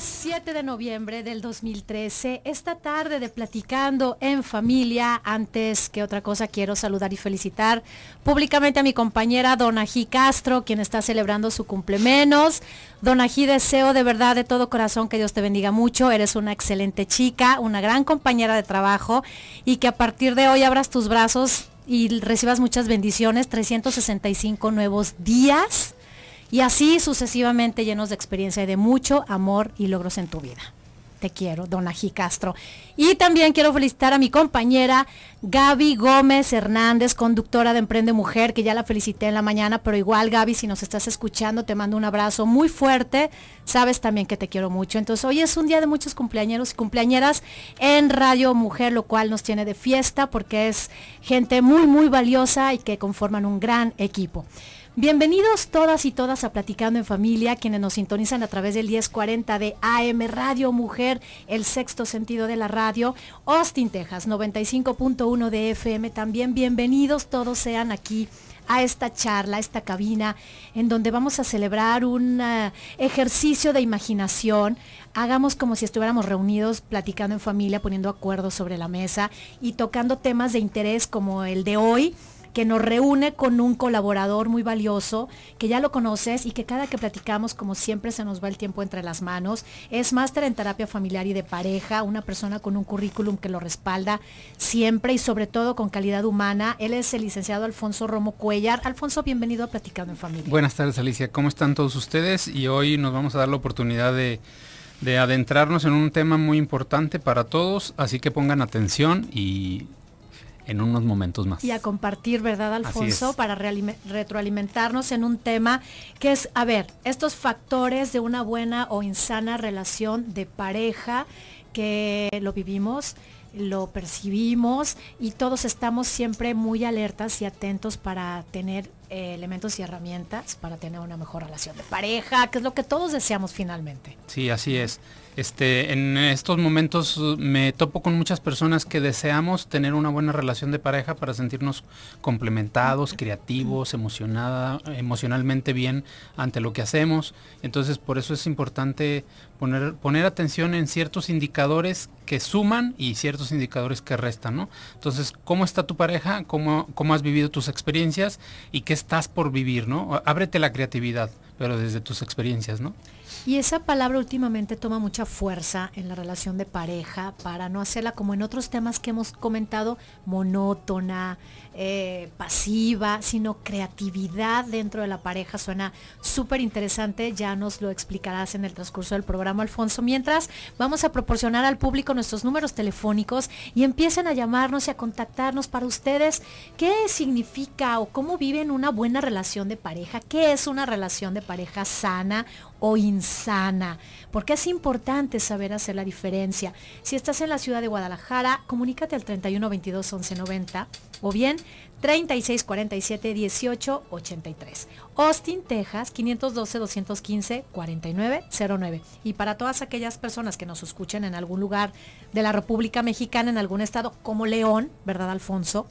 7 de noviembre del 2013, esta tarde de Platicando en Familia, antes que otra cosa quiero saludar y felicitar públicamente a mi compañera Donají Castro, quien está celebrando su cumplemenos. Donají, deseo de verdad de todo corazón que Dios te bendiga mucho, eres una excelente chica, una gran compañera de trabajo y que a partir de hoy abras tus brazos y recibas muchas bendiciones, 365 nuevos días y así sucesivamente llenos de experiencia y de mucho amor y logros en tu vida. Te quiero, Don G. Castro. Y también quiero felicitar a mi compañera Gaby Gómez Hernández, conductora de Emprende Mujer, que ya la felicité en la mañana, pero igual Gaby, si nos estás escuchando, te mando un abrazo muy fuerte. Sabes también que te quiero mucho. Entonces, hoy es un día de muchos cumpleaños y cumpleañeras en Radio Mujer, lo cual nos tiene de fiesta porque es gente muy, muy valiosa y que conforman un gran equipo. Bienvenidos todas y todas a Platicando en Familia, quienes nos sintonizan a través del 1040 de AM Radio Mujer, el sexto sentido de la radio, Austin, Texas, 95.1 de FM. También bienvenidos todos sean aquí a esta charla, a esta cabina, en donde vamos a celebrar un eh, ejercicio de imaginación. Hagamos como si estuviéramos reunidos, platicando en familia, poniendo acuerdos sobre la mesa y tocando temas de interés como el de hoy que nos reúne con un colaborador muy valioso, que ya lo conoces y que cada que platicamos, como siempre, se nos va el tiempo entre las manos. Es máster en terapia familiar y de pareja, una persona con un currículum que lo respalda siempre y sobre todo con calidad humana. Él es el licenciado Alfonso Romo Cuellar. Alfonso, bienvenido a Platicando en Familia. Buenas tardes, Alicia. ¿Cómo están todos ustedes? Y hoy nos vamos a dar la oportunidad de de adentrarnos en un tema muy importante para todos, así que pongan atención y en unos momentos más. Y a compartir, ¿verdad, Alfonso? Para retroalimentarnos en un tema que es, a ver, estos factores de una buena o insana relación de pareja que lo vivimos lo percibimos y todos estamos siempre muy alertas y atentos para tener eh, elementos y herramientas para tener una mejor relación de pareja, que es lo que todos deseamos finalmente. Sí, así es. Este, en estos momentos uh, me topo con muchas personas que deseamos tener una buena relación de pareja para sentirnos complementados, creativos, emocionada, emocionalmente bien ante lo que hacemos. Entonces, por eso es importante poner, atención en ciertos indicadores que suman y ciertos indicadores que restan, Entonces, ¿cómo está tu pareja? ¿Cómo, has vivido tus experiencias? ¿Y qué estás por vivir, no? Ábrete la creatividad, pero desde tus experiencias, y esa palabra últimamente toma mucha fuerza en la relación de pareja para no hacerla como en otros temas que hemos comentado, monótona, eh, pasiva, sino creatividad dentro de la pareja. Suena súper interesante, ya nos lo explicarás en el transcurso del programa, Alfonso. Mientras, vamos a proporcionar al público nuestros números telefónicos y empiecen a llamarnos y a contactarnos para ustedes qué significa o cómo viven una buena relación de pareja, qué es una relación de pareja sana o insana, porque es importante saber hacer la diferencia. Si estás en la ciudad de Guadalajara, comunícate al 31 22 11 o bien 36 47 18 83. Austin, Texas, 512 215 49 Y para todas aquellas personas que nos escuchen en algún lugar de la República Mexicana, en algún estado como León, ¿verdad, Alfonso?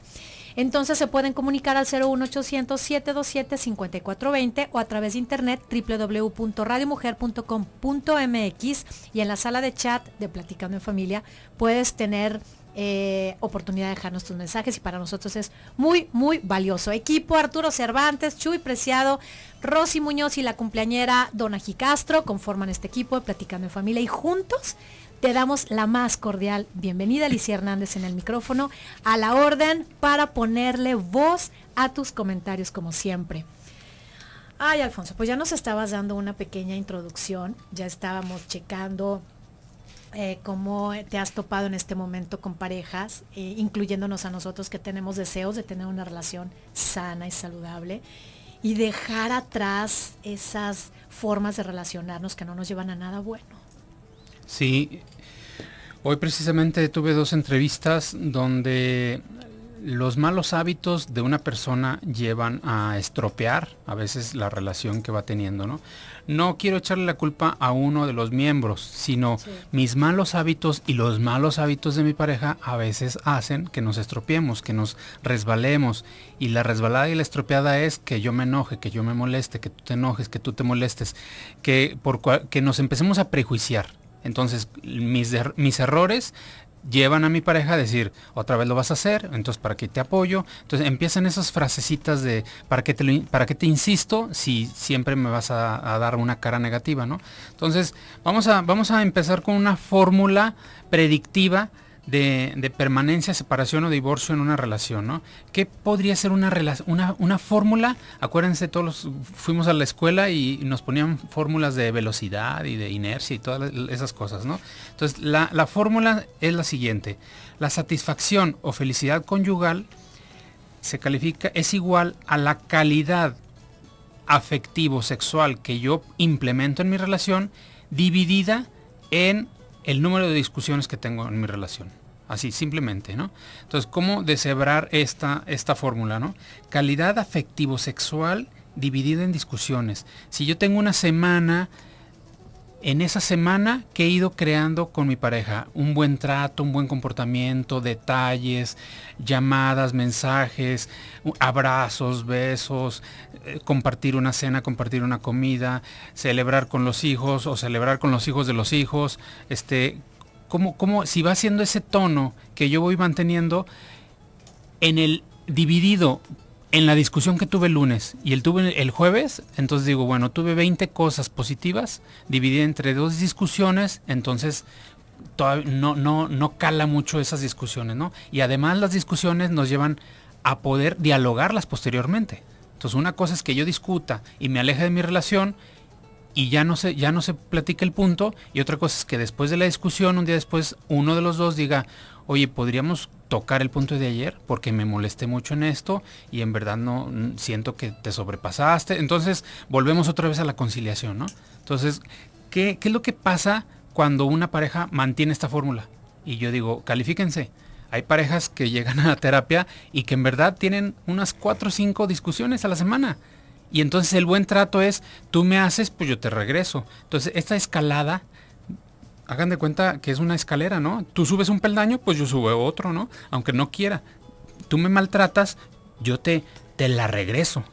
Entonces se pueden comunicar al 01800 727 5420 o a través de internet www.radiomujer.com.mx y en la sala de chat de Platicando en Familia puedes tener eh, oportunidad de dejarnos tus mensajes y para nosotros es muy, muy valioso. Equipo Arturo Cervantes, Chuy Preciado, Rosy Muñoz y la cumpleañera Dona Gicastro conforman este equipo de Platicando en Familia y juntos te damos la más cordial bienvenida, Alicia Hernández en el micrófono, a la orden para ponerle voz a tus comentarios como siempre. Ay, Alfonso, pues ya nos estabas dando una pequeña introducción, ya estábamos checando eh, cómo te has topado en este momento con parejas, eh, incluyéndonos a nosotros que tenemos deseos de tener una relación sana y saludable y dejar atrás esas formas de relacionarnos que no nos llevan a nada bueno. Sí, hoy precisamente tuve dos entrevistas donde los malos hábitos de una persona llevan a estropear a veces la relación que va teniendo, ¿no? No quiero echarle la culpa a uno de los miembros, sino mis malos hábitos y los malos hábitos de mi pareja a veces hacen que nos estropeemos, que nos resbalemos. Y la resbalada y la estropeada es que yo me enoje, que yo me moleste, que tú te enojes, que tú te molestes, que, por que nos empecemos a prejuiciar entonces, er, mis, errores llevan a mi pareja a decir, otra vez lo vas a hacer, entonces para qué te apoyo. Entonces empiezan esas frasecitas de, ¿para qué te, para te insisto si siempre me vas a, dar una cara negativa? ¿no? Entonces vamos vamos a empezar con una fórmula predictiva de, permanencia, separación o divorcio en una relación, ¿no? ¿Qué podría ser una, una fórmula? Acuérdense, todos fuimos a la escuela y nos ponían fórmulas de velocidad y de inercia y todas esas cosas, ¿no? Entonces, la, la fórmula es la siguiente. La satisfacción o felicidad conyugal se califica, es igual a la calidad afectivo sexual que yo implemento en mi relación dividida en el número de discusiones que tengo en mi relación. Así, simplemente, ¿no? Entonces, ¿cómo deshebrar esta, esta fórmula, ¿no? Calidad afectivo-sexual dividida en discusiones. Si yo tengo una semana, en esa semana que he ido creando con mi pareja, un buen trato, un buen comportamiento, detalles, llamadas, mensajes, abrazos, besos, eh, compartir una cena, compartir una comida, celebrar con los hijos o celebrar con los hijos de los hijos, este como si va haciendo ese tono que yo voy manteniendo en el dividido en la discusión que tuve el lunes y el tuve el jueves, entonces digo, bueno, tuve 20 cosas positivas, dividida entre dos discusiones, entonces no, no, no cala mucho esas discusiones, ¿no? Y además las discusiones nos llevan a poder dialogarlas posteriormente. Entonces una cosa es que yo discuta y me aleje de mi relación y ya no se ya no se platica el punto y otra cosa es que después de la discusión un día después uno de los dos diga oye podríamos tocar el punto de ayer porque me molesté mucho en esto y en verdad no siento que te sobrepasaste entonces volvemos otra vez a la conciliación no entonces qué, es lo que pasa cuando una pareja mantiene esta fórmula y yo digo califíquense hay parejas que llegan a la terapia y que en verdad tienen unas cuatro o cinco discusiones a la semana y entonces el buen trato es, tú me haces, pues yo te regreso. Entonces esta escalada, hagan de cuenta que es una escalera, ¿no? Tú subes un peldaño, pues yo subo otro, ¿no? Aunque no quiera. Tú me maltratas, yo te, te la regreso.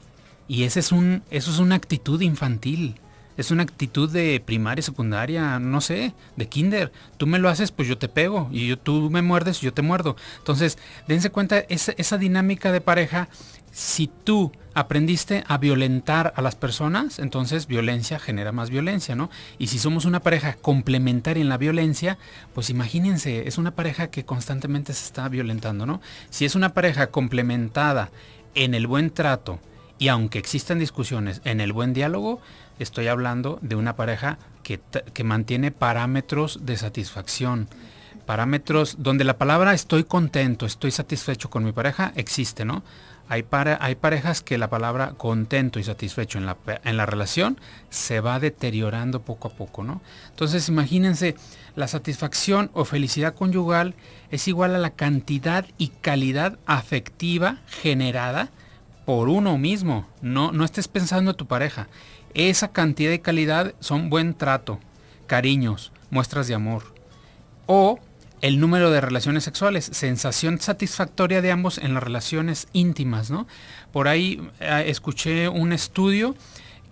Y ese es un, eso es una actitud infantil. Es una actitud de primaria, secundaria, no sé, de kinder. Tú me lo haces, pues yo te pego. Y yo, tú me muerdes, yo te muerdo. Entonces, dense cuenta, esa, esa dinámica de pareja, si tú aprendiste a violentar a las personas, entonces violencia genera más violencia, ¿no? Y si somos una pareja complementaria en la violencia, pues imagínense, es una pareja que constantemente se está violentando, ¿no? Si es una pareja complementada en el buen trato, y aunque existan discusiones en el buen diálogo, estoy hablando de una pareja que, mantiene parámetros de satisfacción. Parámetros donde la palabra estoy contento, estoy satisfecho con mi pareja existe, ¿no? Hay, parejas que la palabra contento y satisfecho en la, en la, relación se va deteriorando poco a poco, ¿no? Entonces imagínense, la satisfacción o felicidad conyugal es igual a la cantidad y calidad afectiva generada por uno mismo. No, no estés pensando en tu pareja. Esa cantidad de calidad son buen trato, cariños, muestras de amor. O el número de relaciones sexuales, sensación satisfactoria de ambos en las relaciones íntimas, ¿no? Por ahí eh, escuché un estudio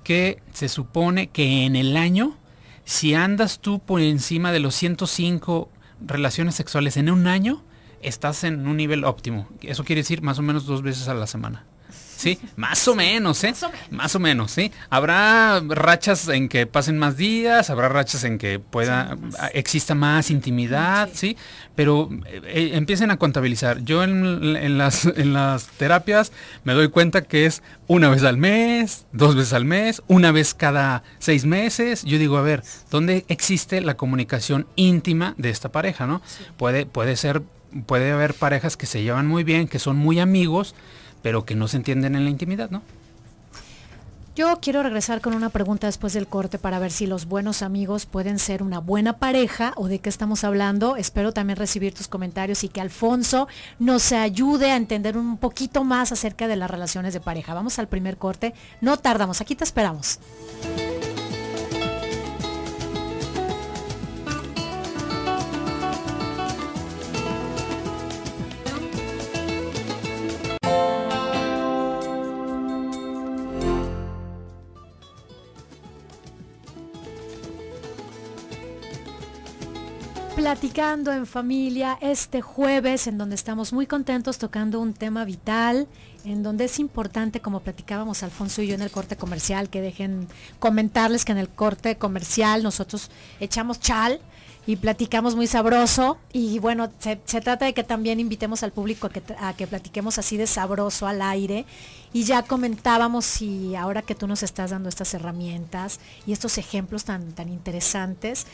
que se supone que en el año, si andas tú por encima de los 105 relaciones sexuales en un año, estás en un nivel óptimo. Eso quiere decir más o menos dos veces a la semana. Sí, más o menos, ¿eh? Más o menos. sí. Habrá rachas en que pasen más días, habrá rachas en que pueda ah, exista más intimidad, sí, pero eh, eh, empiecen a contabilizar. Yo en, las, en las terapias me doy cuenta que es una vez al mes, dos veces al mes, una vez cada seis meses. Yo digo, a ver, ¿dónde existe la comunicación íntima de esta pareja, no? Puede, puede ser, puede haber parejas que se llevan muy bien, que son muy amigos, pero que no se entienden en la intimidad, ¿no? Yo quiero regresar con una pregunta después del corte para ver si los buenos amigos pueden ser una buena pareja o de qué estamos hablando. Espero también recibir tus comentarios y que Alfonso nos ayude a entender un poquito más acerca de las relaciones de pareja. Vamos al primer corte, no tardamos, aquí te esperamos. platicando en familia este jueves en donde estamos muy contentos tocando un tema vital, en donde es importante, como platicábamos Alfonso y yo en el corte comercial, que dejen comentarles que en el corte comercial nosotros echamos chal y platicamos muy sabroso y bueno, se, trata de que también invitemos al público a que, platiquemos así de sabroso al aire y ya comentábamos si ahora que tú nos estás dando estas herramientas y estos ejemplos tan, tan interesantes,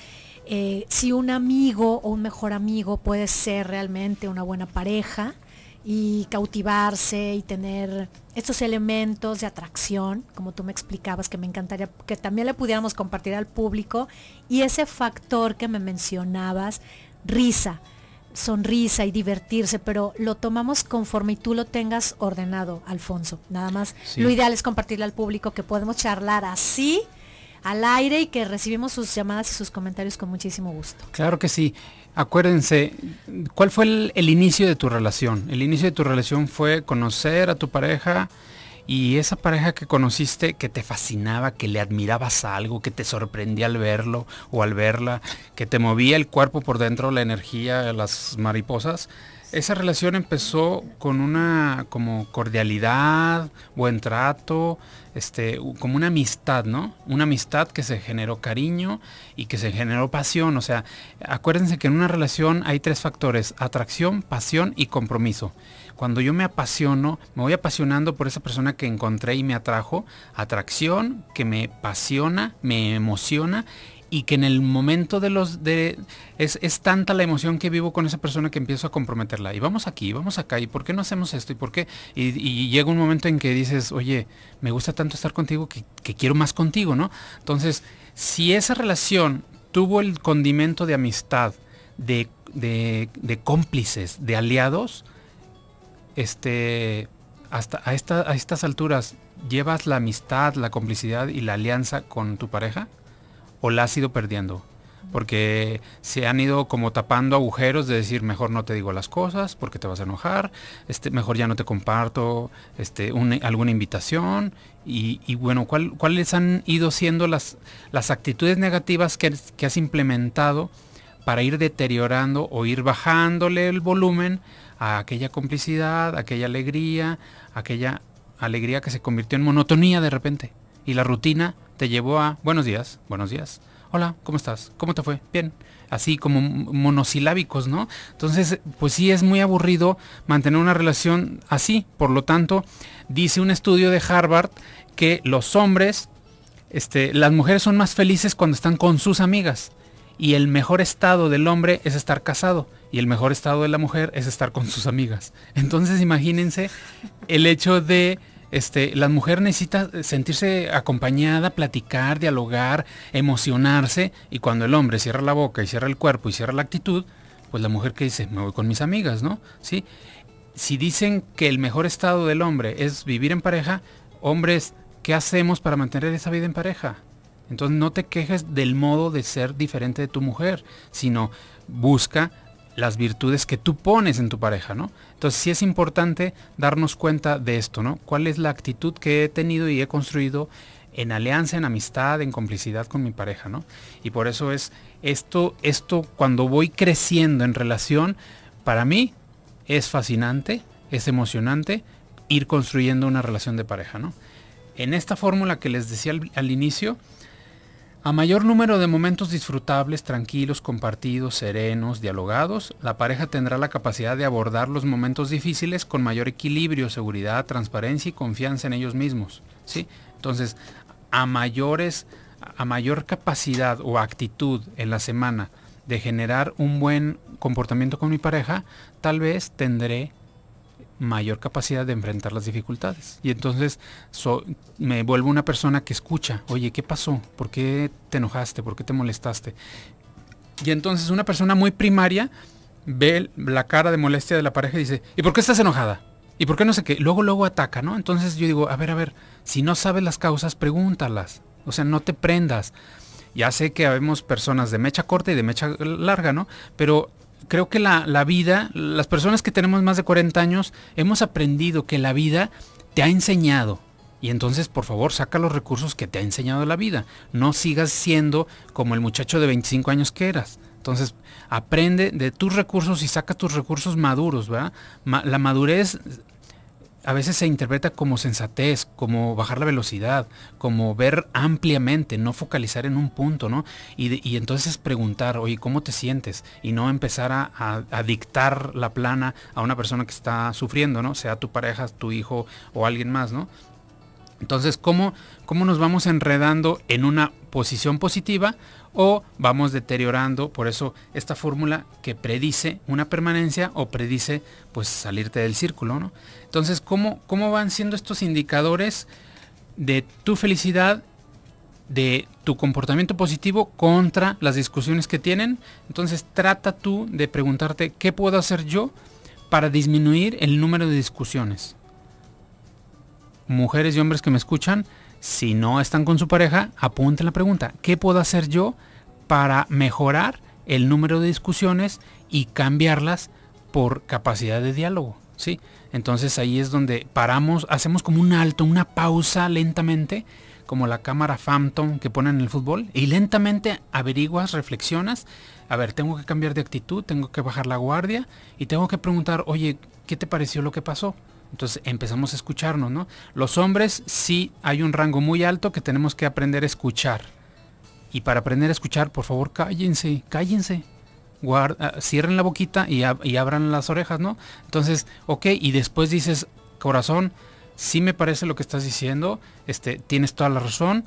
eh, si un amigo o un mejor amigo puede ser realmente una buena pareja y cautivarse y tener estos elementos de atracción, como tú me explicabas, que me encantaría que también le pudiéramos compartir al público, y ese factor que me mencionabas, risa sonrisa y divertirse, pero lo tomamos conforme y tú lo tengas ordenado, Alfonso. Nada más. Lo ideal es compartirle al público que podemos charlar así al aire y que recibimos sus llamadas y sus comentarios con muchísimo gusto. Claro que sí. Acuérdense, ¿cuál fue el, inicio de tu relación? El inicio de tu relación fue conocer a tu pareja y esa pareja que conociste, que te fascinaba, que le admirabas algo, que te sorprendía al verlo o al verla, que te movía el cuerpo por dentro, la energía, las mariposas esa relación empezó con una como cordialidad, buen trato, este, como una amistad, ¿no? Una amistad que se generó cariño y que se generó pasión. O sea, acuérdense que en una relación hay tres factores, atracción, pasión y compromiso. Cuando yo me apasiono, me voy apasionando por esa persona que encontré y me atrajo, atracción que me apasiona, me emociona y que en el momento de los de es, tanta la emoción que vivo con esa persona que empiezo a comprometerla y vamos aquí vamos acá y por qué no hacemos esto y por qué y, llega un momento en que dices oye me gusta tanto estar contigo que, quiero más contigo no entonces si esa relación tuvo el condimento de amistad de, de, cómplices de aliados este hasta a, a estas alturas llevas la amistad la complicidad y la alianza con tu pareja o la has ido perdiendo? Porque se han ido como tapando agujeros de decir, mejor no te digo las cosas porque te vas a enojar, este, mejor ya no te comparto este, alguna invitación. Y, bueno, ¿cuáles han ido siendo las, las actitudes negativas que, has implementado para ir deteriorando o ir bajándole el volumen a aquella complicidad, aquella alegría, aquella alegría que se convirtió en monotonía de repente. Y la rutina te llevó a buenos días, buenos días, hola, ¿cómo estás? ¿Cómo te fue? Bien. Así como monosilábicos, ¿no? Entonces, pues sí es muy aburrido mantener una relación así. Por lo tanto, dice un estudio de Harvard que los hombres, este, las mujeres son más felices cuando están con sus amigas. Y el mejor estado del hombre es estar casado. Y el mejor estado de la mujer es estar con sus amigas. Entonces imagínense el hecho de este, la mujer necesita sentirse acompañada, platicar, dialogar, emocionarse, y cuando el hombre cierra la boca y cierra el cuerpo y cierra la actitud, pues la mujer que dice, me voy con mis amigas, ¿no? ¿Sí? Si dicen que el mejor estado del hombre es vivir en pareja, hombres, ¿qué hacemos para mantener esa vida en pareja? Entonces no te quejes del modo de ser diferente de tu mujer, sino busca las virtudes que tú pones en tu pareja, ¿no? Entonces sí es importante darnos cuenta de esto, ¿no? ¿Cuál es la actitud que he tenido y he construido en alianza, en amistad, en complicidad con mi pareja, ¿no? Y por eso es esto, esto cuando voy creciendo en relación, para mí es fascinante, es emocionante ir construyendo una relación de pareja, ¿no? En esta fórmula que les decía al, al inicio, a mayor número de momentos disfrutables, tranquilos, compartidos, serenos, dialogados, la pareja tendrá la capacidad de abordar los momentos difíciles con mayor equilibrio, seguridad, transparencia y confianza en ellos mismos. ¿sí? Entonces, a mayores, a mayor capacidad o actitud en la semana de generar un buen comportamiento con mi pareja, tal vez tendré mayor capacidad de enfrentar las dificultades. Y entonces me vuelvo una persona que escucha, oye, ¿qué pasó? ¿Por qué te enojaste? ¿Por qué te molestaste? Y entonces una persona muy primaria ve la cara de molestia de la pareja y dice, ¿y por qué estás enojada? ¿Y por qué no sé qué? Luego, luego ataca, ¿no? Entonces yo digo, a ver, a ver, si no sabes las causas, pregúntalas. O sea, no te prendas. Ya sé que habemos personas de mecha corta y de mecha larga, ¿no? Pero creo que la, vida, las personas que tenemos más de 40 años, hemos aprendido que la vida te ha enseñado. Y entonces, por favor, saca los recursos que te ha enseñado la vida. No sigas siendo como el muchacho de 25 años que eras. Entonces, aprende de tus recursos y saca tus recursos maduros, ¿verdad? la madurez a veces se interpreta como sensatez, como bajar la velocidad, como ver ampliamente, no focalizar en un punto, ¿no? Y, y entonces preguntar, oye, ¿cómo te sientes? Y no empezar a, dictar la plana a una persona que está sufriendo, ¿no? Sea tu pareja, tu hijo o alguien más, ¿no? Entonces, ¿cómo, nos vamos enredando en una posición positiva o vamos deteriorando? Por eso esta fórmula que predice una permanencia o predice pues salirte del círculo, ¿no? Entonces, cómo van siendo estos indicadores de tu felicidad de tu comportamiento positivo contra las discusiones que tienen. Entonces trata tú de preguntarte qué puedo hacer yo para disminuir el número de discusiones mujeres y hombres que me escuchan, si no están con su pareja, apunten la pregunta, ¿qué puedo hacer yo para mejorar el número de discusiones y cambiarlas por capacidad de diálogo? ¿Sí? Entonces ahí es donde paramos, hacemos como un alto, una pausa lentamente, como la cámara Phantom que ponen en el fútbol, y lentamente averiguas, reflexionas, a ver, tengo que cambiar de actitud, tengo que bajar la guardia y tengo que preguntar, oye, ¿qué te pareció lo que pasó? Entonces empezamos a escucharnos, ¿no? Los hombres sí hay un rango muy alto que tenemos que aprender a escuchar. Y para aprender a escuchar, por favor, cállense, cállense. Guarda, ah, cierren la boquita y, abran las orejas, ¿no? Entonces, ok, y después dices, corazón, sí me parece lo que estás diciendo, este, tienes toda la razón,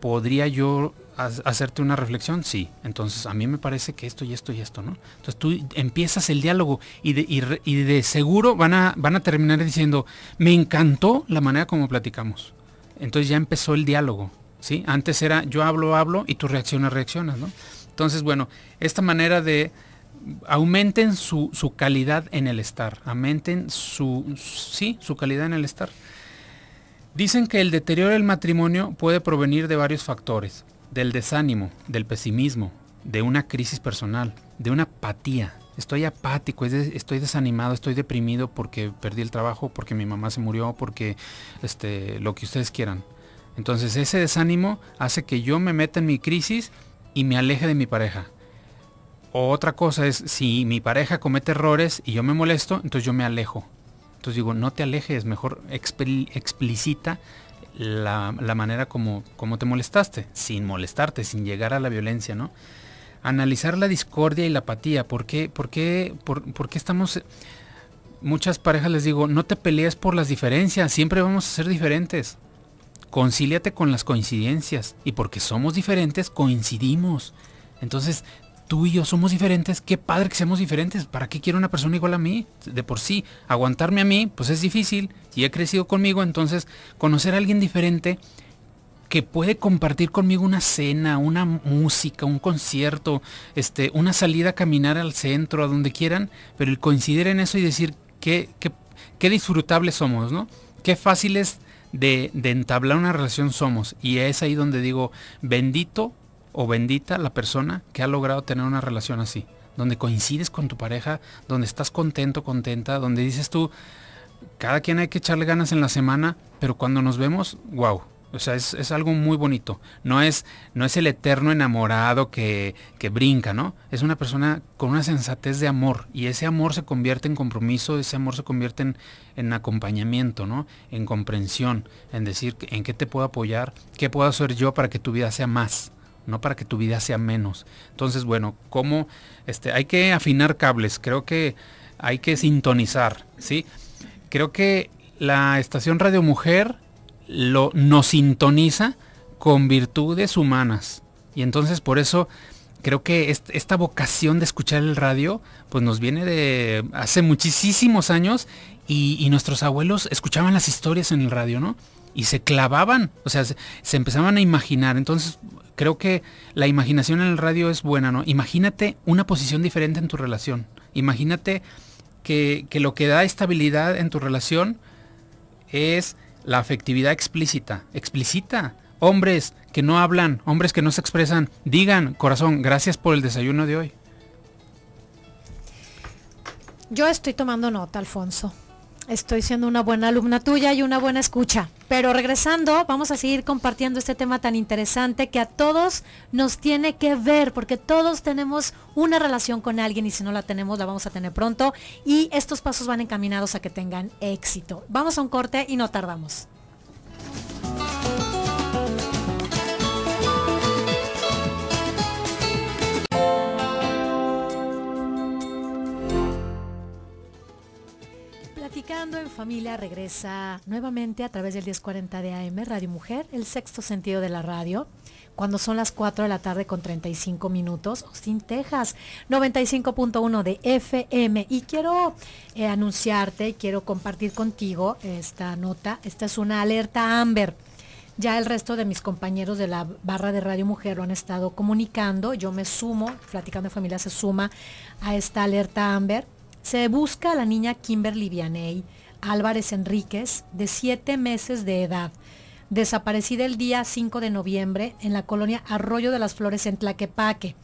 podría yo hacerte una reflexión, sí. Entonces, a mí me parece que esto y esto y esto, ¿no? Entonces, tú empiezas el diálogo y de, y, de seguro van a, van a terminar diciendo, me encantó la manera como platicamos. Entonces ya empezó el diálogo, ¿sí? Antes era yo hablo, hablo y tú reaccionas, reaccionas, ¿no? Entonces, bueno, esta manera de aumenten su, su calidad en el estar, aumenten su, sí, su calidad en el estar. Dicen que el deterioro del matrimonio puede provenir de varios factores del desánimo, del pesimismo, de una crisis personal, de una apatía. Estoy apático, estoy desanimado, estoy deprimido porque perdí el trabajo, porque mi mamá se murió, porque este, lo que ustedes quieran. Entonces ese desánimo hace que yo me meta en mi crisis y me aleje de mi pareja. otra cosa es, si mi pareja comete errores y yo me molesto, entonces yo me alejo. Entonces digo, no te alejes, mejor explícita la, manera como, como te molestaste, sin molestarte, sin llegar a la violencia, ¿no? Analizar la discordia y la apatía, ¿por por qué, por qué estamos... Eh, muchas parejas les digo, no te pelees por las diferencias, siempre vamos a ser diferentes. Concíliate con las coincidencias y porque somos diferentes coincidimos. Entonces tú y yo somos diferentes, qué padre que seamos diferentes, ¿para qué quiero una persona igual a mí? De por sí, aguantarme a mí, pues es difícil, y he crecido conmigo, entonces conocer a alguien diferente que puede compartir conmigo una cena, una música, un concierto, este, una salida a caminar al centro, a donde quieran, pero el coincidir en eso y decir qué, qué, qué disfrutables somos, ¿no? Qué fáciles de, de entablar una relación somos. Y es ahí donde digo, bendito o bendita la persona que ha logrado tener una relación así, donde coincides con tu pareja, donde estás contento, contenta, donde dices tú, cada quien hay que echarle ganas en la semana, pero cuando nos vemos, wow. O sea, es, algo muy bonito. No es, no es el eterno enamorado que, que brinca, ¿no? Es una persona con una sensatez de amor. Y ese amor se convierte en compromiso, ese amor se convierte en, en acompañamiento, ¿no? En comprensión, en decir en qué te puedo apoyar, qué puedo hacer yo para que tu vida sea más no para que tu vida sea menos. Entonces, bueno, ¿cómo? Este, hay que afinar cables, creo que hay que sintonizar, ¿sí? Creo que la estación Radio Mujer lo, nos sintoniza con virtudes humanas. Y entonces por eso creo que esta vocación de escuchar el radio, pues nos viene de hace muchísimos años y, y nuestros abuelos escuchaban las historias en el radio, ¿no? y se clavaban, o sea, se, empezaban a imaginar. Entonces, creo que la imaginación en el radio es buena, ¿no? Imagínate una posición diferente en tu relación. Imagínate que, que lo que da estabilidad en tu relación es la afectividad explícita. Explícita. Hombres que no hablan, hombres que no se expresan, digan, corazón, gracias por el desayuno de hoy. Yo estoy tomando nota, Alfonso. Estoy siendo una buena alumna tuya y una buena escucha. Pero regresando, vamos a seguir compartiendo este tema tan interesante que a todos nos tiene que ver, porque todos tenemos una relación con alguien y si no la tenemos, la vamos a tener pronto. Y estos pasos van encaminados a que tengan éxito. Vamos a un corte y no tardamos. Platicando en familia regresa nuevamente a través del 1040 de AM, Radio Mujer, el sexto sentido de la radio, cuando son las 4 de la tarde con 35 minutos, Austin, Texas, 95.1 de FM. Y quiero eh, anunciarte, quiero compartir contigo esta nota. Esta es una alerta Amber. Ya el resto de mis compañeros de la barra de Radio Mujer lo han estado comunicando. Yo me sumo, Platicando en Familia se suma a esta alerta Amber se busca a la niña Kimberly Vianey Álvarez Enríquez, de 7 meses de edad, desaparecida el día 5 de noviembre en la colonia Arroyo de las Flores en Tlaquepaque.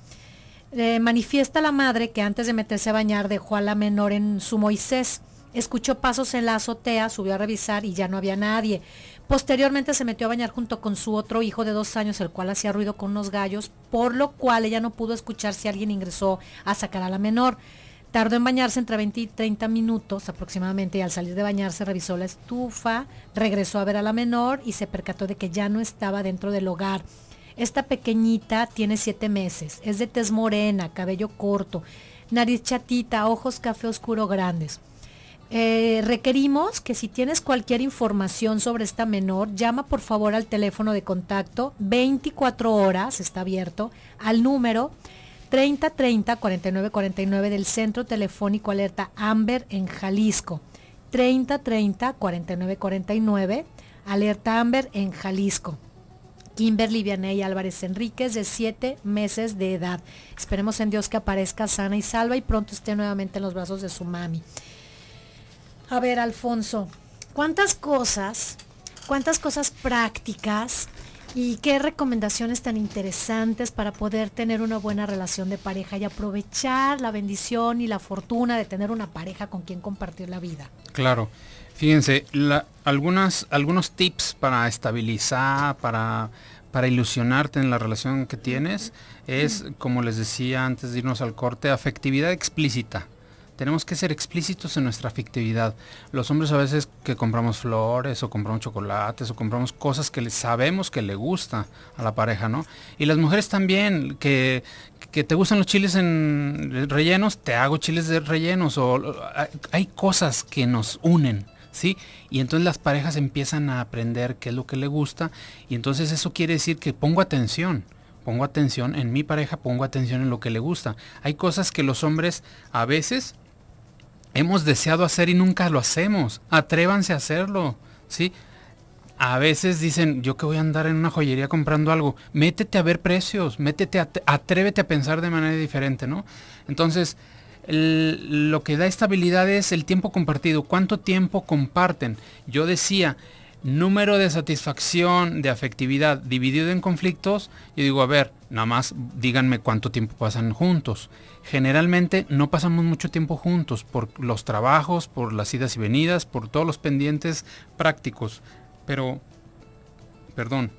Eh, manifiesta la madre que antes de meterse a bañar dejó a la menor en su Moisés. Escuchó pasos en la azotea, subió a revisar y ya no había nadie. Posteriormente se metió a bañar junto con su otro hijo de dos años, el cual hacía ruido con los gallos, por lo cual ella no pudo escuchar si alguien ingresó a sacar a la menor. Tardó en bañarse entre 20 y 30 minutos aproximadamente y al salir de bañarse revisó la estufa, regresó a ver a la menor y se percató de que ya no estaba dentro del hogar. Esta pequeñita tiene 7 meses, es de tez morena, cabello corto, nariz chatita, ojos café oscuro grandes. Eh, requerimos que si tienes cualquier información sobre esta menor, llama por favor al teléfono de contacto 24 horas, está abierto, al número 3030 4949 del Centro Telefónico Alerta Amber en Jalisco. 3030 4949 Alerta Amber en Jalisco. Kimberly Vianey Álvarez Enríquez, de 7 meses de edad. Esperemos en Dios que aparezca sana y salva y pronto esté nuevamente en los brazos de su mami. A ver, Alfonso, ¿cuántas cosas, cuántas cosas prácticas ¿Y qué recomendaciones tan interesantes para poder tener una buena relación de pareja y aprovechar la bendición y la fortuna de tener una pareja con quien compartir la vida? Claro. Fíjense, algunas, algunos tips para estabilizar, para, para ilusionarte en la relación que tienes, es, como les decía antes de irnos al corte, afectividad explícita tenemos que ser explícitos en nuestra afectividad. Los hombres a veces que compramos flores o compramos chocolates o compramos cosas que sabemos que le gusta a la pareja, ¿no? Y las mujeres también, que, que te gustan los chiles en eh, rellenos, te hago chiles de rellenos o hay cosas que nos unen. ¿Sí? Y entonces las parejas empiezan a aprender qué es lo que le gusta y entonces eso quiere decir que pongo atención, pongo atención en mi pareja, pongo atención en lo que le gusta. Hay cosas que los hombres a veces hemos deseado hacer y nunca lo hacemos. Atrévanse a hacerlo, ¿sí? A veces dicen, yo que voy a andar en una joyería comprando algo. Métete a ver precios, métete, a, atrévete a pensar de manera diferente, ¿no? Entonces, lo que da estabilidad es el tiempo compartido. ¿Cuánto tiempo comparten? Yo decía, número de satisfacción, de afectividad dividido en conflictos, yo digo, a ver, nada más díganme cuánto tiempo pasan juntos. Generalmente no pasamos mucho tiempo juntos por los trabajos, por las idas y venidas, por todos los pendientes prácticos. Pero, perdón,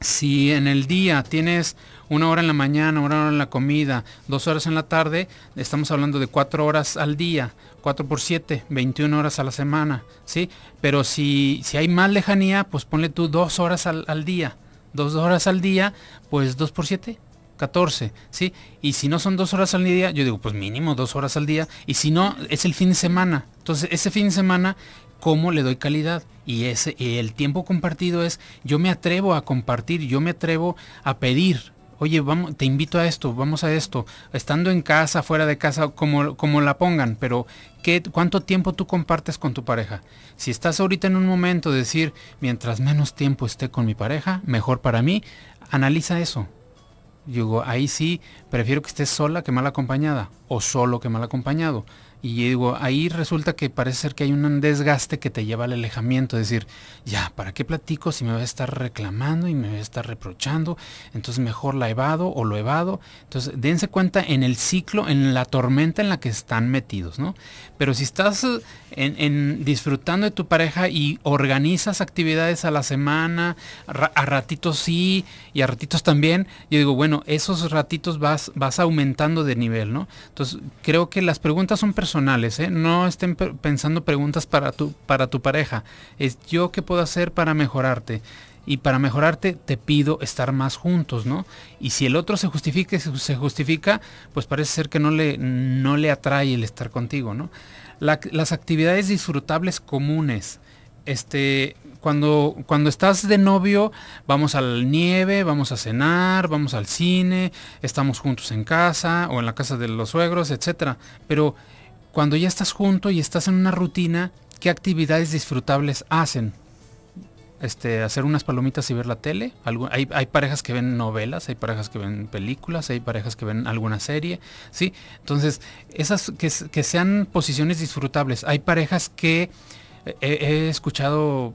si en el día tienes una hora en la mañana, una hora en la comida, dos horas en la tarde, estamos hablando de cuatro horas al día, cuatro por siete, 21 horas a la semana, ¿sí? Pero si, si hay más lejanía, pues ponle tú dos horas al, al día, dos, horas al día, pues dos por siete, 14, ¿sí? Y si no son dos horas al día, yo digo, pues mínimo dos horas al día. Y si no, es el fin de semana. Entonces, ese fin de semana cómo le doy calidad. Y, ese, el tiempo compartido es, yo me atrevo a compartir, yo me atrevo a pedir, oye, vamos, te invito a esto, vamos a esto, estando en casa, fuera de casa, como, como la pongan, pero ¿qué, ¿cuánto tiempo tú compartes con tu pareja? Si estás ahorita en un momento de decir, mientras menos tiempo esté con mi pareja, mejor para mí, analiza eso. Yo ahí sí, prefiero que estés sola que mal acompañada, o solo que mal acompañado. Y digo, ahí resulta que parece ser que hay un desgaste que te lleva al alejamiento, es decir, ya, ¿para qué platico si me va a estar reclamando y me va a estar reprochando? Entonces mejor la evado o lo evado. Entonces dense cuenta en el ciclo, en la tormenta en la que están metidos, ¿no? Pero si estás eh, en, disfrutando de tu pareja y organizas actividades a la semana, a ratitos sí y a ratitos también, yo digo, bueno, esos ratitos vas, vas aumentando de nivel, ¿no? Entonces creo que las preguntas son personales personales, ¿eh? no estén pensando preguntas para tu, para tu pareja. Es yo qué puedo hacer para mejorarte. Y para mejorarte te pido estar más juntos, ¿no? Y si el otro se justifica, se justifica, pues parece ser que no le, no le atrae el estar contigo, ¿no? las actividades disfrutables comunes. Este, cuando, cuando estás de novio, vamos al nieve, vamos a cenar, vamos al cine, estamos juntos en casa o en la casa de los suegros, etcétera. Pero cuando ya estás junto y estás en una rutina, ¿qué actividades disfrutables hacen? Este, hacer unas palomitas y ver la tele. hay, parejas que ven novelas, hay parejas que ven películas, hay parejas que ven alguna serie, ¿sí? Entonces, esas que, sean posiciones disfrutables. Hay parejas que eh, he, escuchado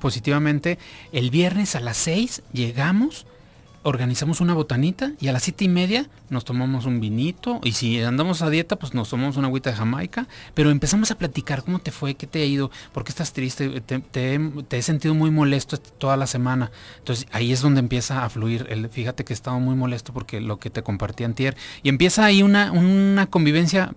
positivamente, el viernes a las 6 llegamos organizamos una botanita y a las siete y media nos tomamos un vinito y si andamos a dieta pues nos tomamos una agüita de Jamaica, pero empezamos a platicar cómo te fue, qué te ha ido, por qué estás triste, te, he sentido muy molesto este, toda la semana. Entonces ahí es donde empieza a fluir el, fíjate que he estado muy molesto porque lo que te compartí antier y empieza ahí una, una convivencia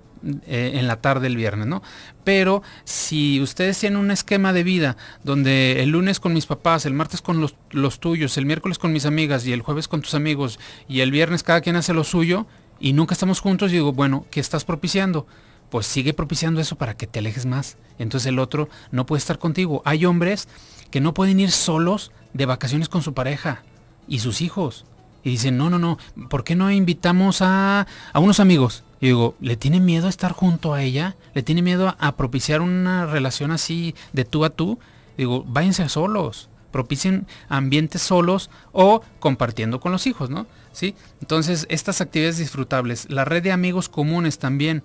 eh, en la tarde el viernes, ¿no? Pero si ustedes tienen un esquema de vida donde el lunes con mis papás, el martes con los, tuyos, el miércoles con mis amigas y el jueves con tus amigos y el viernes cada quien hace lo suyo y nunca estamos juntos, digo, bueno, ¿qué estás propiciando? pues sigue propiciando eso para que te alejes más. Entonces el otro no puede estar contigo. Hay hombres que no pueden ir solos de vacaciones con su pareja y sus hijos. Y dicen, no, no, no, ¿por qué no invitamos a, a unos amigos? digo, ¿le tiene miedo estar junto a ella? ¿Le tiene miedo a, propiciar una relación así de tú a tú? Digo, váyanse solos, propicien ambientes solos o compartiendo con los hijos, ¿no? ¿Sí? Entonces, estas actividades disfrutables, la red de amigos comunes también.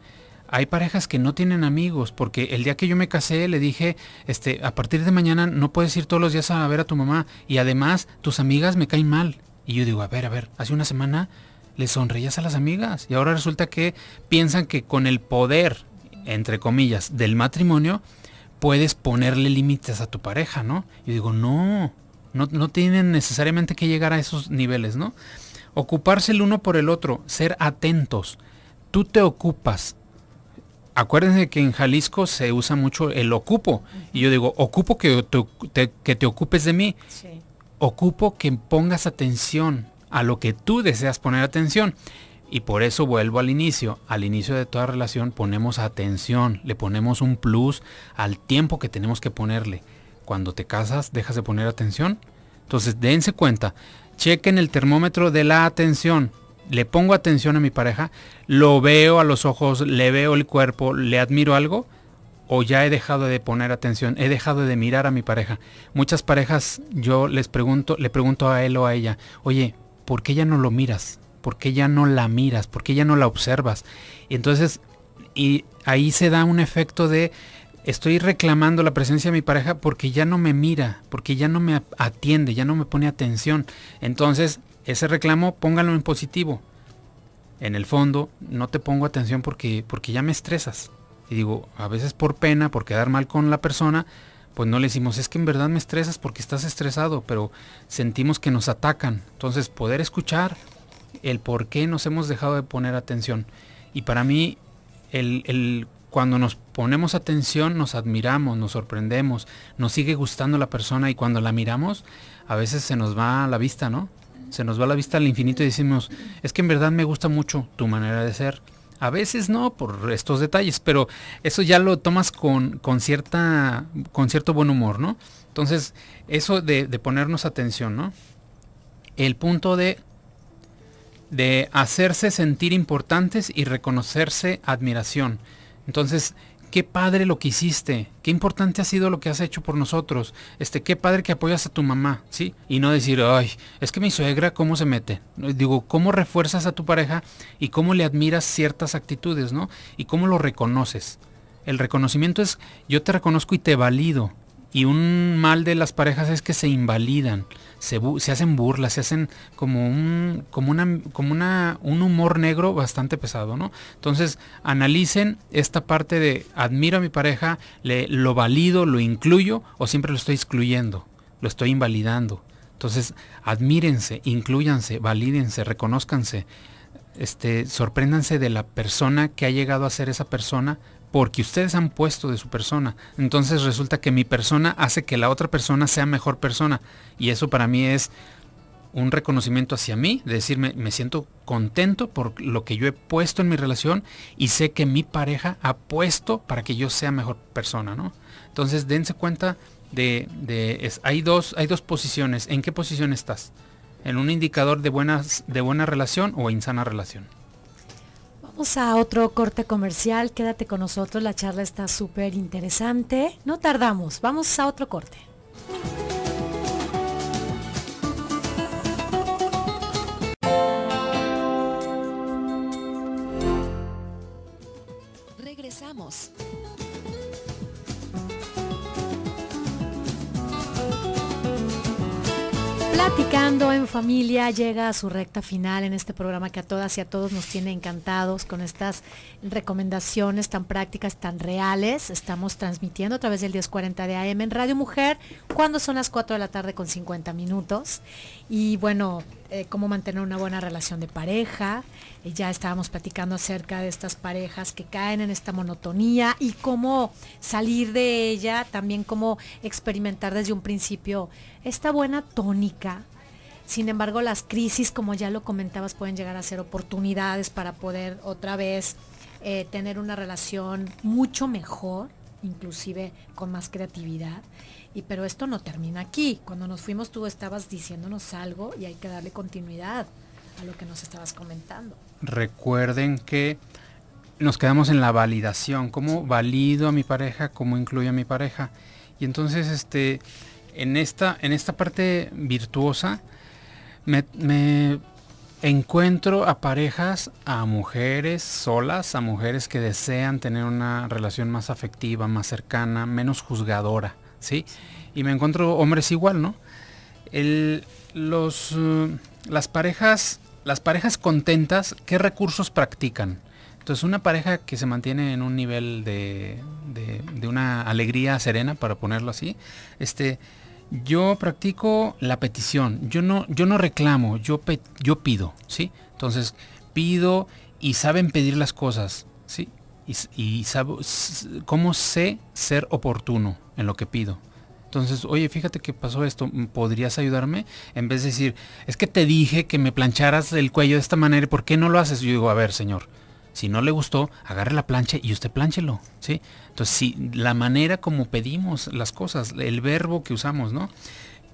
Hay parejas que no tienen amigos, porque el día que yo me casé le dije, este, a partir de mañana no puedes ir todos los días a ver a tu mamá y además tus amigas me caen mal. Y yo digo, a ver, a ver, hace una semana le sonreías a las amigas y ahora resulta que piensan que con el poder, entre comillas, del matrimonio, puedes ponerle límites a tu pareja, ¿no? y digo, no, no, tienen necesariamente que llegar a esos niveles, ¿no? Ocuparse el uno por el otro, ser atentos. Tú te ocupas, acuérdense que en Jalisco se usa mucho el ocupo. Y yo digo, ocupo que te, que te ocupes de mí. Ocupo que pongas atención a lo que tú deseas poner atención. Y por eso vuelvo al inicio. Al inicio de toda relación ponemos atención, le ponemos un plus al tiempo que tenemos que ponerle. Cuando te casas, dejas de poner atención. Entonces, dense cuenta, chequen el termómetro de la atención. Le pongo atención a mi pareja, lo veo a los ojos, le veo el cuerpo, le admiro algo o ya he dejado de poner atención, he dejado de mirar a mi pareja. Muchas parejas yo les pregunto, le pregunto a él o a ella, "Oye, ¿por qué ya no lo miras? ¿Por qué ya no la miras? ¿Por qué ya no la observas? Y entonces, y ahí se da un efecto de, estoy reclamando la presencia de mi pareja porque ya no me mira, porque ya no me atiende, ya no me pone atención. Entonces, ese reclamo póngalo en positivo. En el fondo, no te pongo atención porque, porque ya me estresas. Y digo, a veces por pena, por quedar mal con la persona, pues no le decimos, es que en verdad me estresas porque estás estresado, pero sentimos que nos atacan. Entonces, poder escuchar el por qué nos hemos dejado de poner atención. Y para mí, el, cuando nos ponemos atención, nos admiramos, nos sorprendemos, nos sigue gustando la persona y cuando la miramos, a veces se nos va a la vista, ¿no? Se nos va a la vista al infinito y decimos, es que en verdad me gusta mucho tu manera de ser a veces no, por estos detalles, pero eso ya lo tomas con, cierta, con cierto buen humor, ¿no? Entonces, eso de, ponernos atención, ¿no? El punto de, de hacerse sentir importantes y reconocerse admiración. Entonces, qué padre lo que hiciste, qué importante ha sido lo que has hecho por nosotros, este, qué padre que apoyas a tu mamá, ¿sí? Y no decir, ay, es que mi suegra, ¿cómo se mete? Digo, ¿cómo refuerzas a tu pareja y cómo le admiras ciertas actitudes, ¿no? Y cómo lo reconoces. El reconocimiento es, yo te reconozco y te valido, y un mal de las parejas es que se invalidan, se, hacen burlas, se hacen como un, humor negro bastante pesado, ¿no? Entonces, analicen esta parte de admiro a mi pareja, le, lo valido, lo incluyo, o siempre lo estoy excluyendo, lo estoy invalidando. Entonces, admírense, incluyanse, valídense, reconozcanse, este, sorpréndanse de la persona que ha llegado a ser esa persona porque ustedes han puesto de su persona. Entonces resulta que mi persona hace que la otra persona sea mejor persona. Y eso para mí es un reconocimiento hacia mí, decirme, me siento contento por lo que yo he puesto en mi relación y sé que mi pareja ha puesto para que yo sea mejor persona, ¿no? Entonces dense cuenta de, hay, dos, hay dos posiciones. ¿En qué posición estás? ¿En un indicador de, buenas, de buena relación o insana relación? a otro corte comercial, quédate con nosotros, la charla está súper interesante. No tardamos, vamos a otro corte. Practicando en familia llega a su recta final en este programa que a todas y a todos nos tiene encantados con estas recomendaciones tan prácticas, tan reales. Estamos transmitiendo a través del 1040 de AM en Radio Mujer cuando son las 4 de la tarde con 50 minutos. Y bueno, eh, cómo mantener una buena relación de pareja. Eh, ya estábamos platicando acerca de estas parejas que caen en esta monotonía y cómo salir de ella, también cómo experimentar desde un principio esta buena tónica. Sin embargo, las crisis, como ya lo comentabas, pueden llegar a ser oportunidades para poder otra vez eh, tener una relación mucho mejor inclusive con más creatividad. Y pero esto no termina aquí. Cuando nos fuimos tú estabas diciéndonos algo y hay que darle continuidad a lo que nos estabas comentando. Recuerden que nos quedamos en la validación, cómo valido a mi pareja, cómo incluyo a mi pareja. Y entonces este en esta en esta parte virtuosa me Encuentro a parejas, a mujeres solas, a mujeres que desean tener una relación más afectiva, más cercana, menos juzgadora, ¿sí? Y me encuentro hombres igual, ¿no? El, los, eh, las, parejas, las parejas contentas, ¿qué recursos practican? Entonces una pareja que se mantiene en un nivel de, de, de una alegría serena, para ponerlo así, este, yo practico la petición. Yo no, yo no reclamo, yo, pido, ¿sí? Entonces, pido y saben pedir las cosas, ¿sí? Y, y cómo sé ser oportuno en lo que pido. Entonces, oye, fíjate que pasó esto, ¿podrías ayudarme? En vez de decir, es que te dije que me plancharas el cuello de esta manera, ¿por qué no lo haces? Yo digo, a ver, señor, si no le gustó, agarre la plancha y usted planchelo. ¿sí? Entonces, si la manera como pedimos las cosas, el verbo que usamos, ¿no?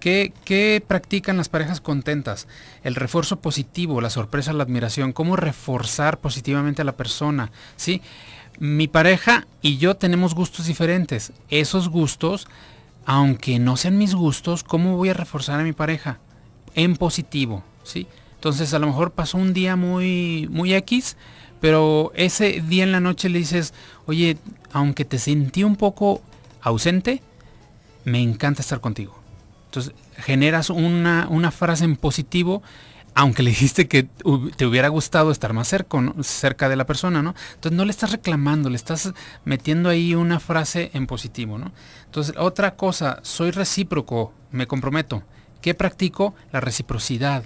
¿Qué, ¿Qué, practican las parejas contentas? El refuerzo positivo, la sorpresa, la admiración, cómo reforzar positivamente a la persona, ¿sí? Mi pareja y yo tenemos gustos diferentes. Esos gustos, aunque no sean mis gustos, ¿cómo voy a reforzar a mi pareja? En positivo, ¿sí? Entonces, a lo mejor pasó un día muy, muy X, pero ese día en la noche le dices, oye, aunque te sentí un poco ausente, me encanta estar contigo. Entonces generas una, frase en positivo, aunque le dijiste que te hubiera gustado estar más cerca, cerca de la persona, ¿no? Entonces no le estás reclamando, le estás metiendo ahí una frase en positivo, ¿no? Entonces otra cosa, soy recíproco, me comprometo. ¿Qué practico? La reciprocidad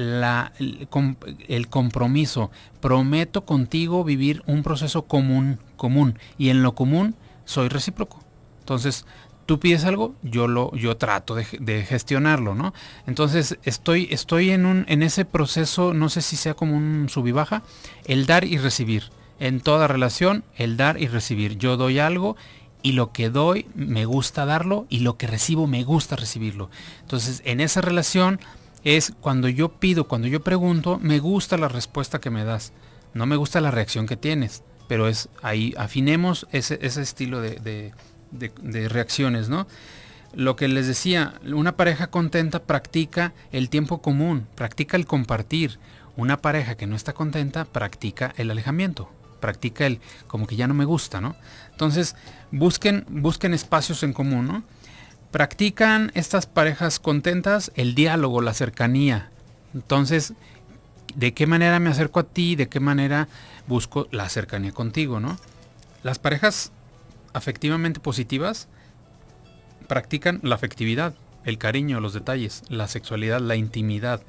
la, el, compromiso. Prometo contigo vivir un proceso común, común. Y en lo común soy recíproco. Entonces, tú pides algo, yo lo, yo trato de, gestionarlo, ¿no? Entonces, estoy, estoy en un, en ese proceso, no sé si sea como un sub y baja, el dar y recibir. En toda relación, el dar y recibir. Yo doy algo y lo que doy me gusta darlo y lo que recibo me gusta recibirlo. Entonces, en esa relación es cuando yo pido, cuando yo pregunto, me gusta la respuesta que me das. No me gusta la reacción que tienes. Pero es ahí, afinemos ese, estilo de, reacciones, ¿no? Lo que les decía, una pareja contenta practica el tiempo común, practica el compartir. Una pareja que no está contenta practica el alejamiento, practica el como que ya no me gusta, ¿no? Entonces, busquen, busquen espacios en común, ¿no? Practican estas parejas contentas el diálogo, la cercanía. Entonces, ¿de qué manera me acerco a ti? ¿De qué manera busco la cercanía contigo? ¿no? Las parejas afectivamente positivas practican la afectividad, el cariño, los detalles, la sexualidad, la intimidad.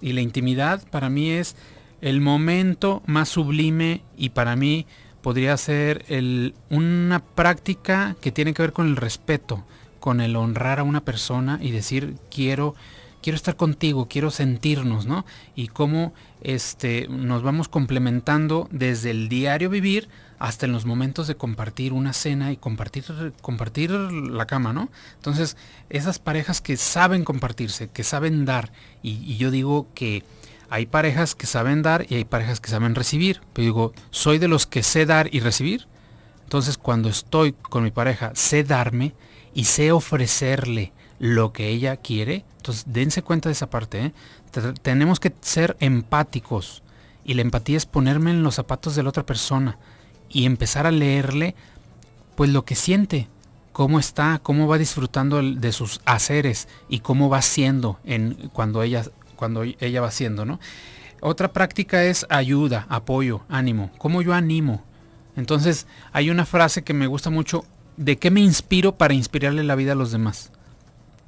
Y la intimidad para mí es el momento más sublime y para mí podría ser el, una práctica que tiene que ver con el respeto, con el honrar a una persona y decir quiero quiero estar contigo, quiero sentirnos, ¿no? Y cómo este, nos vamos complementando desde el diario vivir hasta en los momentos de compartir una cena y compartir, compartir la cama, ¿no? Entonces, esas parejas que saben compartirse, que saben dar, y, y yo digo que hay parejas que saben dar y hay parejas que saben recibir, pero digo, soy de los que sé dar y recibir, entonces cuando estoy con mi pareja, sé darme, y sé ofrecerle lo que ella quiere, entonces dense cuenta de esa parte. ¿eh? Tenemos que ser empáticos y la empatía es ponerme en los zapatos de la otra persona y empezar a leerle pues lo que siente, cómo está, cómo va disfrutando de sus haceres y cómo va siendo en, cuando, ella, cuando ella va siendo, ¿no? Otra práctica es ayuda, apoyo, ánimo. ¿Cómo yo animo? Entonces hay una frase que me gusta mucho, ¿de qué me inspiro para inspirarle la vida a los demás?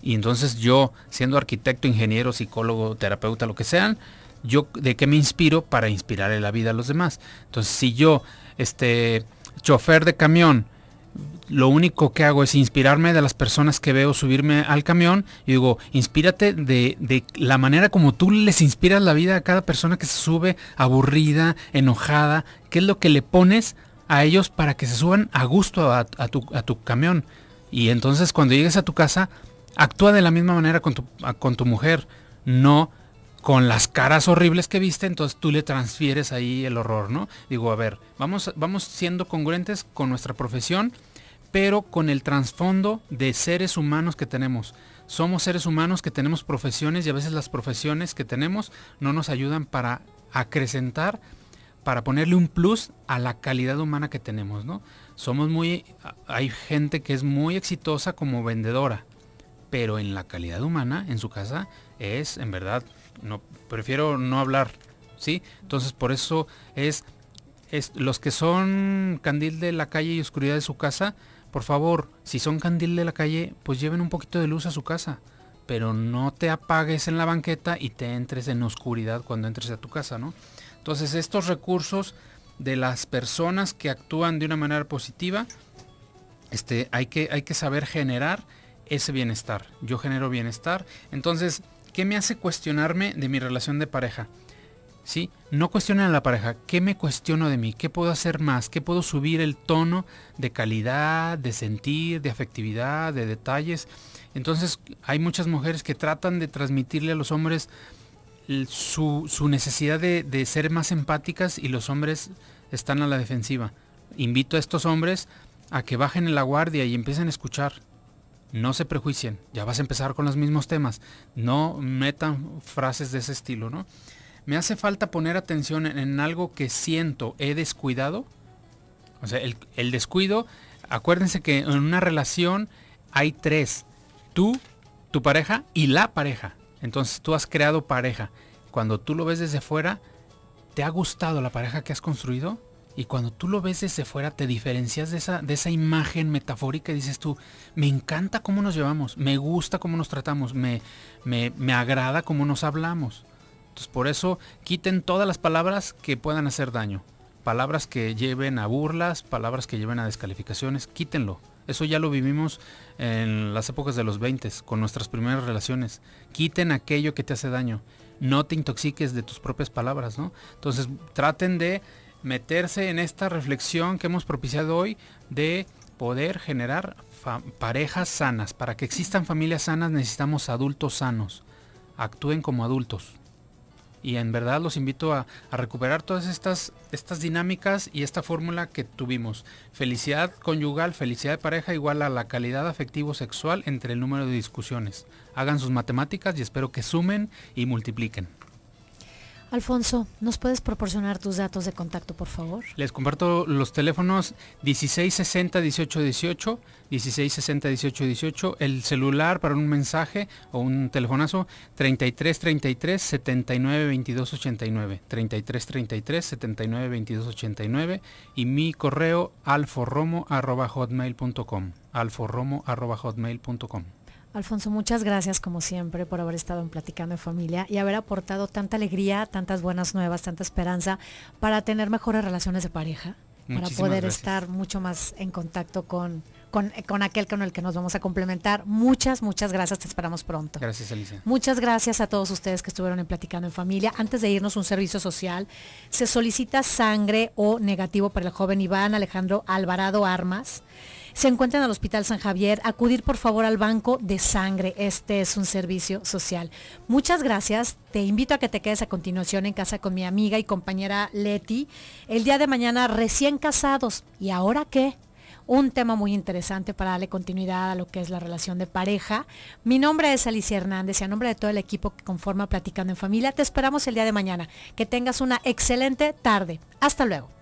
Y entonces yo, siendo arquitecto, ingeniero, psicólogo, terapeuta, lo que sean, yo de qué me inspiro para inspirarle la vida a los demás. Entonces, si yo, este, chofer de camión, lo único que hago es inspirarme de las personas que veo subirme al camión y digo, inspírate de, de, la manera como tú les inspiras la vida a cada persona que se sube aburrida, enojada, qué es lo que le pones a ellos para que se suban a gusto a, tu, a tu camión. Y entonces cuando llegues a tu casa, actúa de la misma manera con tu, con tu mujer, no con las caras horribles que viste, entonces tú le transfieres ahí el horror, ¿no? Digo, a ver, vamos, vamos siendo congruentes con nuestra profesión, pero con el trasfondo de seres humanos que tenemos. Somos seres humanos que tenemos profesiones y a veces las profesiones que tenemos no nos ayudan para acrecentar para ponerle un plus a la calidad humana que tenemos, ¿no? Somos muy, hay gente que es muy exitosa como vendedora, pero en la calidad humana, en su casa, es, en verdad, no, prefiero no hablar, ¿sí? Entonces por eso es, es, los que son candil de la calle y oscuridad de su casa, por favor, si son candil de la calle, pues lleven un poquito de luz a su casa, pero no te apagues en la banqueta y te entres en oscuridad cuando entres a tu casa, ¿no? Entonces estos recursos de las personas que actúan de una manera positiva, este, hay, que, hay que saber generar ese bienestar. Yo genero bienestar. Entonces, ¿qué me hace cuestionarme de mi relación de pareja? ¿Sí? No cuestionen a la pareja. ¿Qué me cuestiono de mí? ¿Qué puedo hacer más? ¿Qué puedo subir el tono de calidad, de sentir, de afectividad, de detalles? Entonces, hay muchas mujeres que tratan de transmitirle a los hombres su, necesidad de, ser más empáticas y los hombres están a la defensiva. Invito a estos hombres a que bajen en la guardia y empiecen a escuchar. No se prejuicien, ya vas a empezar con los mismos temas. No metan frases de ese estilo, ¿no? Me hace falta poner atención en, algo que siento he descuidado. O sea, el descuido, acuérdense que en una relación hay tres. Tú, tu pareja y la pareja. Entonces tú has creado pareja. Cuando tú lo ves desde fuera, ¿te ha gustado la pareja que has construido? Y cuando tú lo ves desde fuera, te diferencias de esa, de esa imagen metafórica y dices tú, me encanta cómo nos llevamos, me gusta cómo nos tratamos, me, me, me agrada cómo nos hablamos. Entonces por eso quiten todas las palabras que puedan hacer daño. Palabras que lleven a burlas, palabras que lleven a descalificaciones, quítenlo eso ya lo vivimos en las épocas de los 20, con nuestras primeras relaciones. Quiten aquello que te hace daño. No te intoxiques de tus propias palabras, ¿no? Entonces traten de meterse en esta reflexión que hemos propiciado hoy de poder generar parejas sanas. Para que existan familias sanas necesitamos adultos sanos. Actúen como adultos. Y en verdad los invito a, recuperar todas estas, estas dinámicas y esta fórmula que tuvimos. Felicidad conyugal, felicidad de pareja igual a la calidad afectivo-sexual entre el número de discusiones. Hagan sus matemáticas y espero que sumen y multipliquen. Alfonso, ¿nos puedes proporcionar tus datos de contacto, por favor? Les comparto los teléfonos 1660-1818, 1660-1818, el celular para un mensaje o un telefonazo 3333-792289, 3333-792289 y mi correo alforromo.hotmail.com, alforromo.hotmail.com. Alfonso, muchas gracias como siempre por haber estado en Platicando en Familia y haber aportado tanta alegría, tantas buenas nuevas, tanta esperanza para tener mejores relaciones de pareja, para poder estar mucho más en contacto con, con, con, aquel con el que nos vamos a complementar. Muchas, muchas gracias, te esperamos pronto. Gracias, Alicia. Muchas gracias a todos ustedes que estuvieron en Platicando en Familia. Antes de irnos, un servicio social. Se solicita sangre o negativo para el joven Iván Alejandro Alvarado Armas se encuentra en Hospital San Javier, acudir por favor al banco de sangre. Este es un servicio social. Muchas gracias. Te invito a que te quedes a continuación en casa con mi amiga y compañera Leti. El día de mañana recién casados. ¿Y ahora qué? un tema muy interesante para darle continuidad a lo que es la relación de pareja. Mi nombre es Alicia Hernández y a nombre de todo el equipo que conforma Platicando en Familia, te esperamos el día de mañana. Que tengas una excelente tarde. Hasta luego.